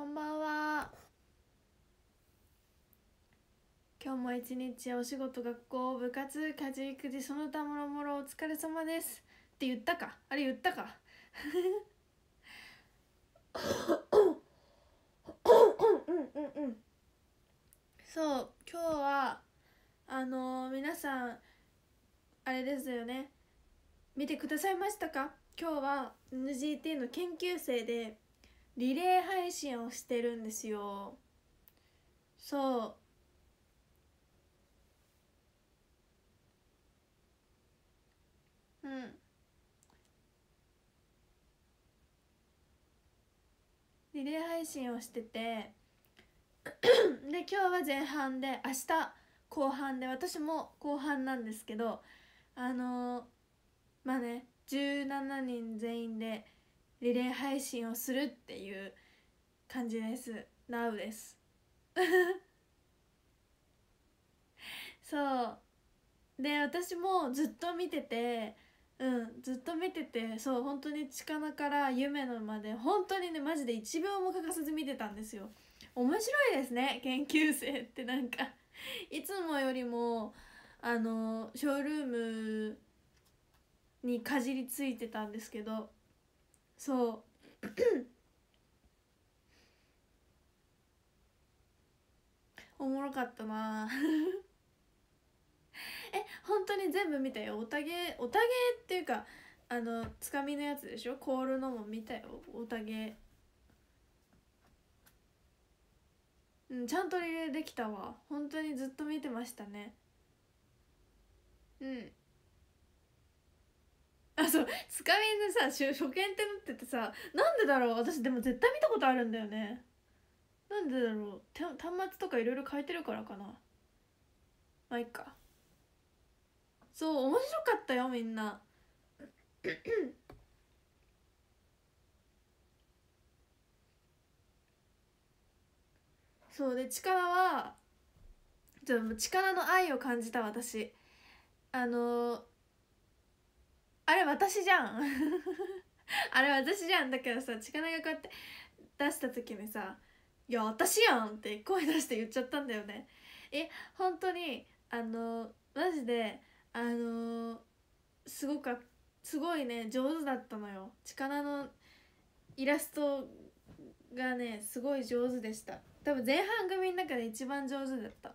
こんばんは今日も一日お仕事学校部活家事育児その他もろもろお疲れ様ですって言ったかあれ言ったかうんうんうんそう今日はあのー、皆さんあれですよね見てくださいましたか今日は NGT の研究生でリレー配信をしてるんですよそううんリレー配信をしててで今日は前半で明日後半で私も後半なんですけどあのー、まあね17人全員でリレー配信をするっていう感じです Now です そうで私もずっと見ててうんずっと見ててそう本当に近から夢のまで本当にねマジで1秒も欠かさず見てたんですよ面白いですね研究生ってなんかいつもよりもあのショールームにかじりついてたんですけどそう おもろかったな え本当に全部見たよおたげおたげっていうかあのつかみのやつでしょ凍るのも見たよおたげうんちゃんとリレーできたわ本当にずっと見てましたねうんあそうつかみでさ初見ってなっててさなんでだろう私でも絶対見たことあるんだよねなんでだろう端末とかいろいろ変えてるからかなまあいいかそう面白かったよみんな そうで力はちょっと力の愛を感じた私あのーあれ私じゃん あれ私じゃんだけどさ力がこうやって出した時にさ「いや私やん!」って声出して言っちゃったんだよねえ本当にあのマジであのすごくすごいね上手だったのよ力のイラストがねすごい上手でした多分前半組の中で一番上手だった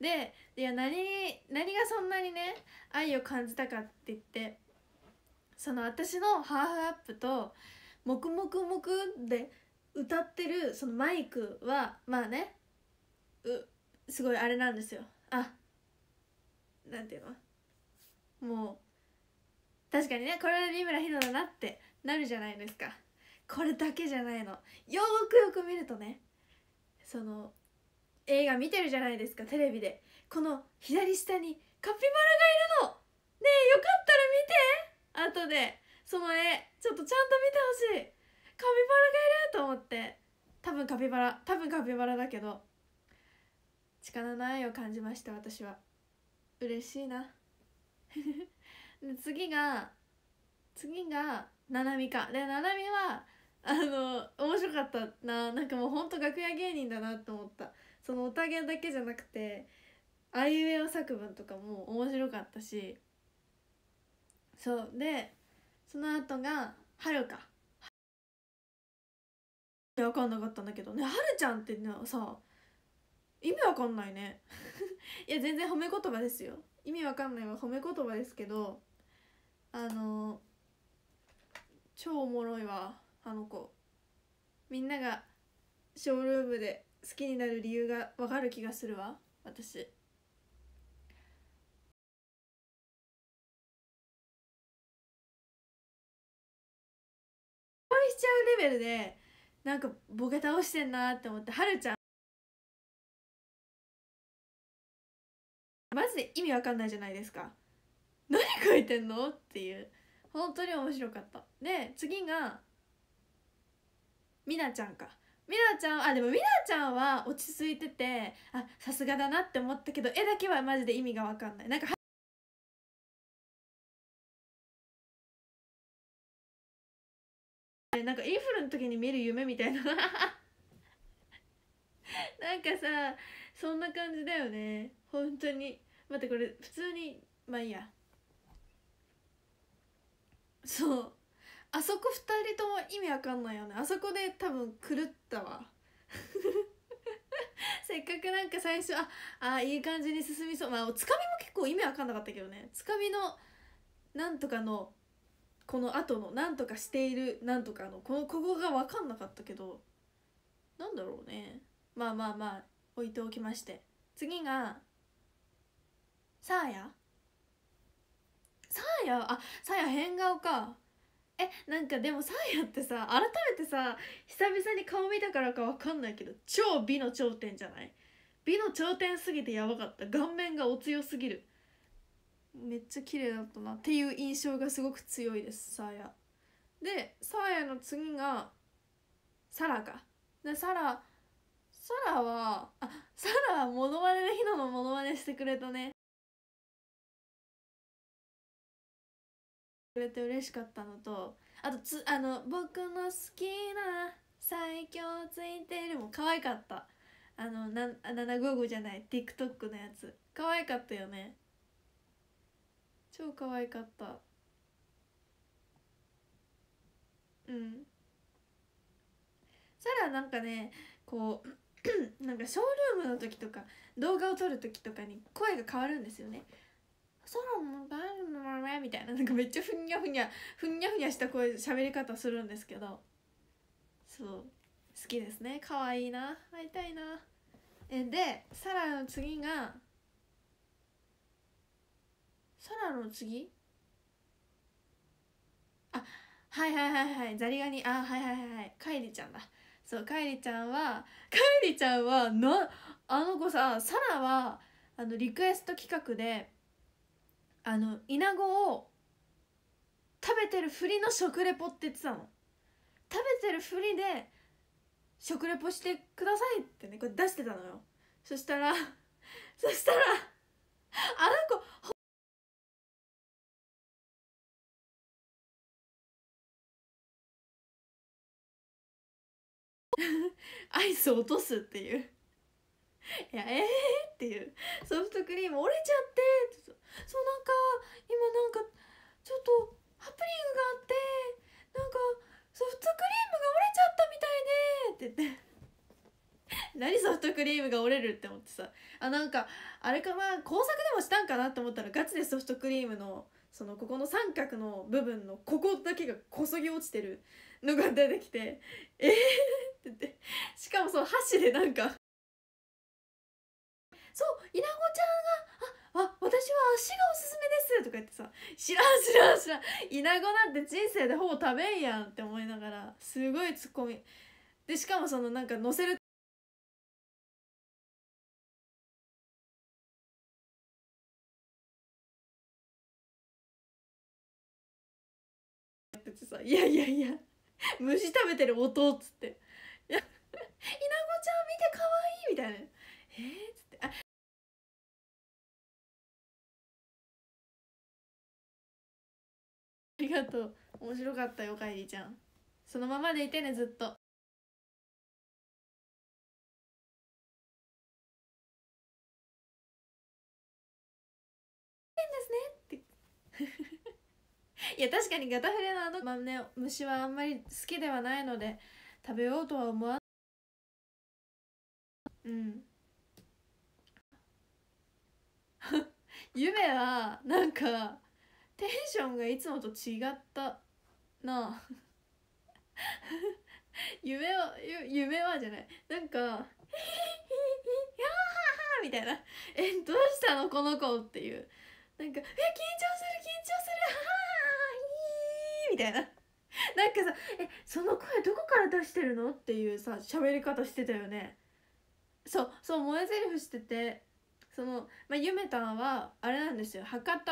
でいや何何がそんなにね愛を感じたかって言ってその私のハーフアップと「もくもくもく」で歌ってるそのマイクはまあねうすごいあれなんですよあなんていうのもう確かにねこれは三村ひろだなってなるじゃないですかこれだけじゃないのよくよく見るとねその映画見てるじゃないですかテレビでこの左下にカピバラがいるのねえよかったら見て後でその絵ちょっとちゃんと見てほしいカピバラがいると思って多分カピバラ多分カピバラだけど力の愛を感じました私は嬉しいな で次が次がななみかでななみはあの面白かったななんかもうほんと楽屋芸人だなと思ったそのおたげだけじゃなくてあいうえお作文とかも面白かったしそうでその後が春か分かんなかったんだけどねはるちゃんってさ意味わかんないね いや全然褒め言葉ですよ意味わかんないは褒め言葉ですけどあの超おもろいわあの子みんながショールームで好きになる理由がわかる気がするわ私。ちゃうレベルでなんかボケ倒してんなって思ってはるちゃんマジで意味わかんないじゃないですか何書いてんのっていう本当に面白かったで次がみなちゃんかみなちゃんあでもみなちゃんは落ち着いててあさすがだなって思ったけど絵だけはマジで意味が分かんないなんかなんかインフルの時に見る夢みたいな なんかさそんな感じだよね本当に待ってこれ普通にまあいいやそうあそこ2人とも意味わかんないよねあそこで多分狂ったわ せっかくなんか最初ああいい感じに進みそうまあつかみも結構意味わかんなかったけどねつかみのなんとかのこの後の「なんとかしている」なんとかのこのここが分かんなかったけどなんだろうねまあまあまあ置いておきまして次が「サーヤ」サーヤあサーヤ変顔かえなんかでもサーヤってさ改めてさ久々に顔見たからか分かんないけど超美の頂点じゃない美の頂点すぎてやばかった顔面がお強すぎるめっちゃ綺麗だったなっていう印象がすごく強いですサーヤでサーヤの次がサラかでサラサラはあサラはモノマネでヒナのモノマネしてくれたねくれて嬉しかったのとあとつあの僕の好きな最強ついてるも可愛かったあのな755じゃない TikTok のやつ可愛かったよね超可愛かったうんサらなんかねこう なんかショールームの時とか動画を撮る時とかに声が変わるんですよねソロもバーのままみたいななんかめっちゃふにゃふにゃふにゃふにゃした声喋り方するんですけどそう好きですね可愛いな会いたいなえでさらの次が空の次あはいはいはいはいザリガニあはいはいはいはいカイリちゃんだそうカイリちゃんはカイリちゃんはなあの子さサラはあのリクエスト企画であのイナゴを食べてるふりの食レポって言ってたの食べてるふりで食レポしてくださいってねこれ出してたのよそしたらそしたらあの子 アイス落とすっていう。いやえーっていうソフトクリーム折れちゃってそうなんか今なんかちょっとハプニングがあってなんかソフトクリームが折れちゃったみたいでって言って。何ソフトクリームが折れるって思ってさあなんかあれかな工作でもしたんかなと思ったらガチでソフトクリームのそのここの三角の部分のここだけがこそぎ落ちてるのが出てきて「えー、って言ってしかもその箸でなんか「そうイナゴちゃんがああ私は足がおすすめです」とか言ってさ「知らん知らん知らんナゴなんて人生でほぼ食べんやん」って思いながらすごいツッコミでしかもそのなんか乗せるってさ「いやいやいや」虫食べてる音っつって「いや稲子 ちゃん見てかわいい」みたいな「えー?」っつってあありがとう面白かったよおかえりちゃんそのままでいてねずっと「変ですね」っていや確かにガタフレのあの、まあね、虫はあんまり好きではないので食べようとは思わうん 夢はなんかテンションがいつもと違ったな 夢は夢はじゃないなんか「やーはーみたいな「えどうしたのこの子」っていうなんか「え緊張する緊張するははみたいな。なんかさ「えその声どこから出してるの?」っていうさ喋り方してたよねそうそう萌えリフしててその、まあ、ゆめたんはあれなんですよ博多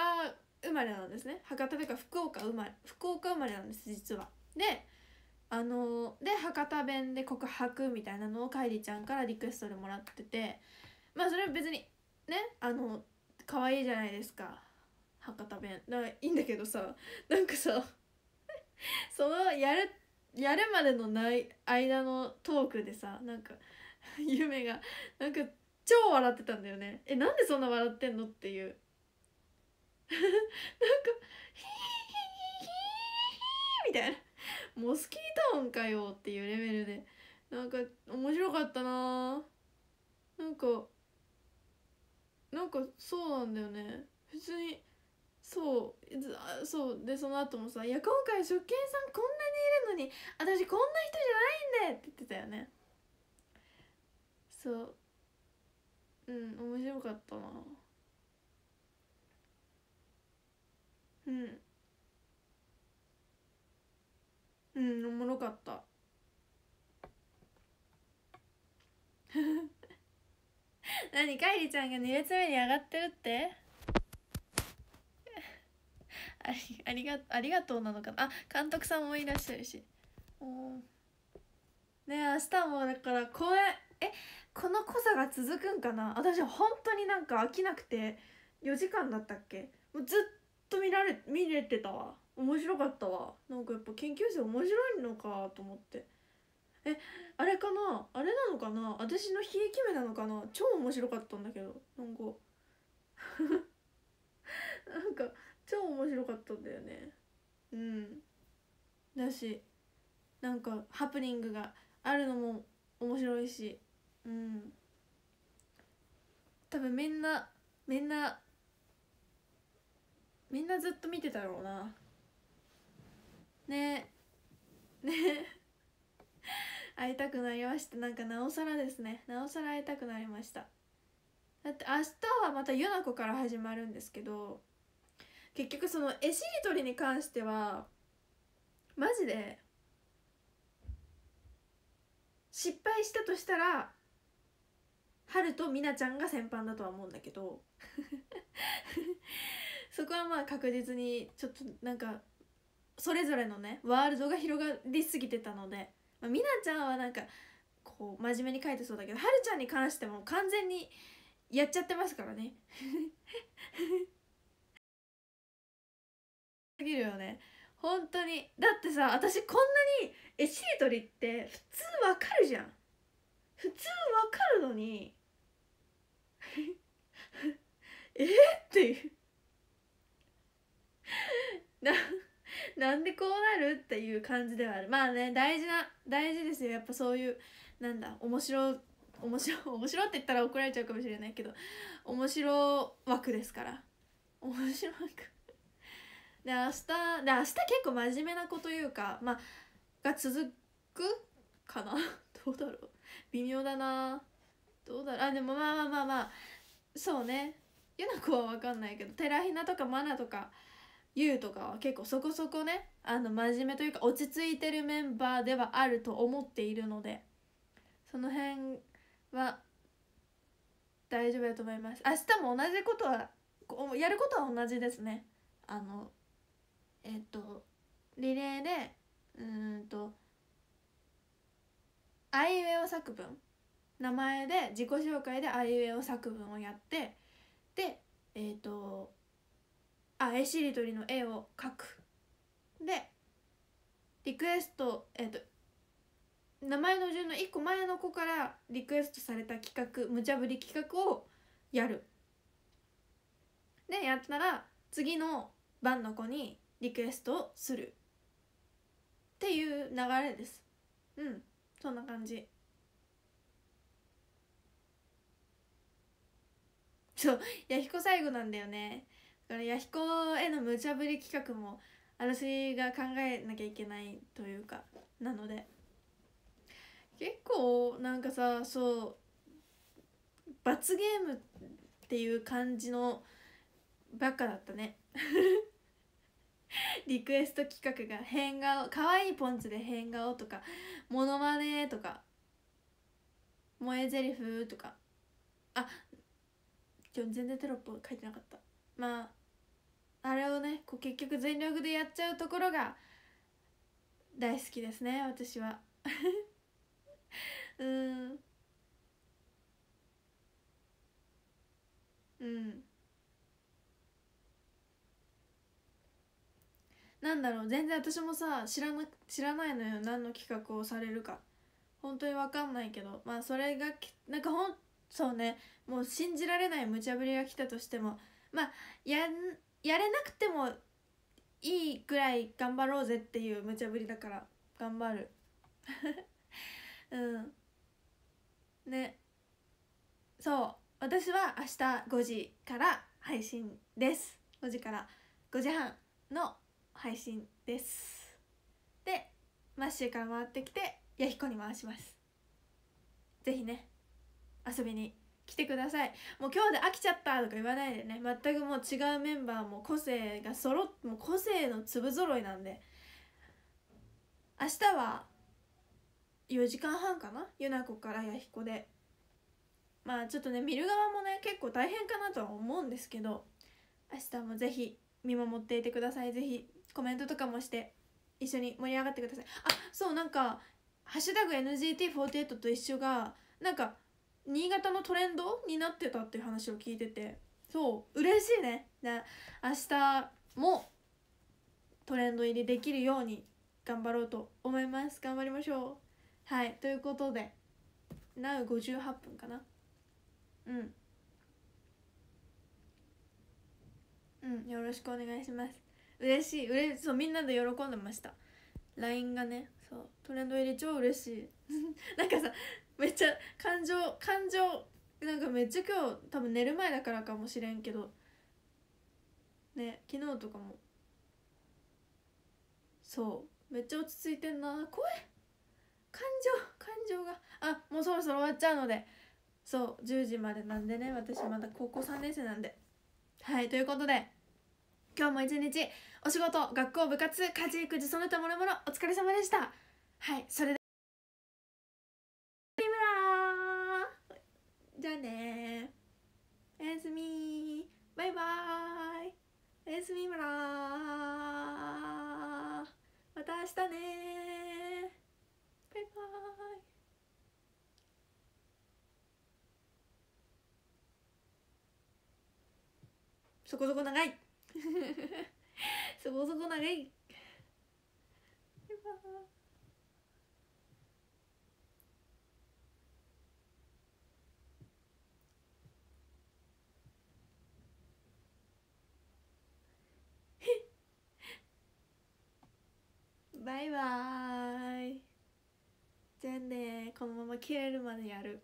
生まれなんですね博多というか福岡生まれ福岡生まれなんです実はであので博多弁で告白みたいなのをかいりちゃんからリクエストでもらっててまあそれは別にねあの可愛いじゃないですか博多弁だからいいんだけどさなんかさ そのやるやるまでのない間のトークでさなんか 夢がなんか超笑ってたんだよねえなんでそんな笑ってんのっていう なんか「ヒーヒーヒーヒー」みたいな「モスキートーンかよ」っていうレベルでなんか面白かったななんかなんかそうなんだよね通にそうそうでその後もさ「いや今回食券さんこんなにいるのに私こんな人じゃないんで」って言ってたよねそううん面白かったなうんうんおもろかった 何かいりちゃんが2列目に上がってるって ありがありがとうなのかなあ監督さんもいらっしゃるしんね明日もだから公演えこの濃さが続くんかな私本当になんか飽きなくて4時間だったっけもうずっと見られ見れてたわ面白かったわなんかやっぱ研究生面白いのかと思ってえあれかなあれなのかな私のひいき目なのかな超面白かったんだけどなんか なんか超面白かったんだよねうんだしなんかハプニングがあるのも面白いしうん多分みんなみんなみんなずっと見てたろうなねえねえ会いたくなりましたなんかなおさらですねなおさら会いたくなりましただって明日はまたユナコから始まるんですけど結局その絵しりとりに関してはマジで失敗したとしたら春と美奈ちゃんが先般だとは思うんだけど そこはまあ確実にちょっとなんかそれぞれのねワールドが広がりすぎてたので、まあ、ちゃんはなんかこう真面目に書いてそうだけどはるちゃんに関しても完全にやっちゃってますからねすぎるよね本当にだってさ私こんなにえしりとりって普通わかるじゃん普通わかるのに えっていう ななんでこうなるっていう感じではあるまあね大事な大事ですよやっぱそういうなんだ面白面白 面白って言ったら怒られちゃうかもしれないけど面白枠ですから面白枠で明日で明日結構真面目な子というかまあが続くかな どうだろう微妙だなどうだろうあでもまあまあまあまあそうねゆな子は分かんないけど寺ひなとかマナとかゆうとかは結構そこそこねあの真面目というか落ち着いてるメンバーではあると思っているのでその辺は大丈夫だと思います明日も同じことはやることは同じですねあのえっとリレーでうんとあいうえお作文名前で自己紹介であいうえお作文をやってでえっ、とあ絵しりとりの絵を描くでリクエストえっ、と名前の順の1個前の子からリクエストされた企画無茶ぶり企画をやるでやったら次の番の子にリクエストするっていう流れですうんそんな感じそう弥彦最後なんだよねだから弥彦への無茶ぶり企画も私が考えなきゃいけないというかなので結構なんかさそう罰ゲームっていう感じのばっかだったね リクエスト企画が変顔かわいいポンチで変顔とかモノマネとか萌え台詞とかあ今日全然テロップ書いてなかったまああれをねこう結局全力でやっちゃうところが大好きですね私は うんうんなんだろう全然私もさ知らな知らないのよ何の企画をされるか本当に分かんないけどまあそれがなんかほんそうねもう信じられない無茶ぶりが来たとしてもまあややれなくてもいいくらい頑張ろうぜっていう無茶ぶりだから頑張る うんねそう私は明日5時から配信です5時から5時半の配信ですでマッシュから回ってきて弥彦に回します是非ね遊びに来てくださいもう今日で飽きちゃったとか言わないでね全くもう違うメンバーも個性がそろもう個性の粒揃いなんで明日は4時間半かなゆな子から弥彦でまあちょっとね見る側もね結構大変かなとは思うんですけど明日も是非見守っていてください是非コメントとかもして一緒に盛り上がってくださいあそうなんか「ハッシュタグ #NGT48」と一緒がなんか新潟のトレンドになってたっていう話を聞いててそう嬉しいねで明日もトレンド入りできるように頑張ろうと思います頑張りましょうはいということで Now58 分かなうんうんよろしくお願いします嬉しい嬉しいそうみんなで喜んでました LINE がねそうトレンド入り超嬉しい なんかさめっちゃ感情感情なんかめっちゃ今日多分寝る前だからかもしれんけどね昨日とかもそうめっちゃ落ち着いてんな声感情感情があもうそろそろ終わっちゃうのでそう10時までなんでね私まだ高校3年生なんではいということで今日も一日お仕事学校部活家事育児その他もろもろお疲れ様でしたはいそれでじゃあねおやすみバイバイおやすみ村また明日ねバイバイそこそこ長い そこそこ長い バイバイじゃあねこのまま切れるまでやる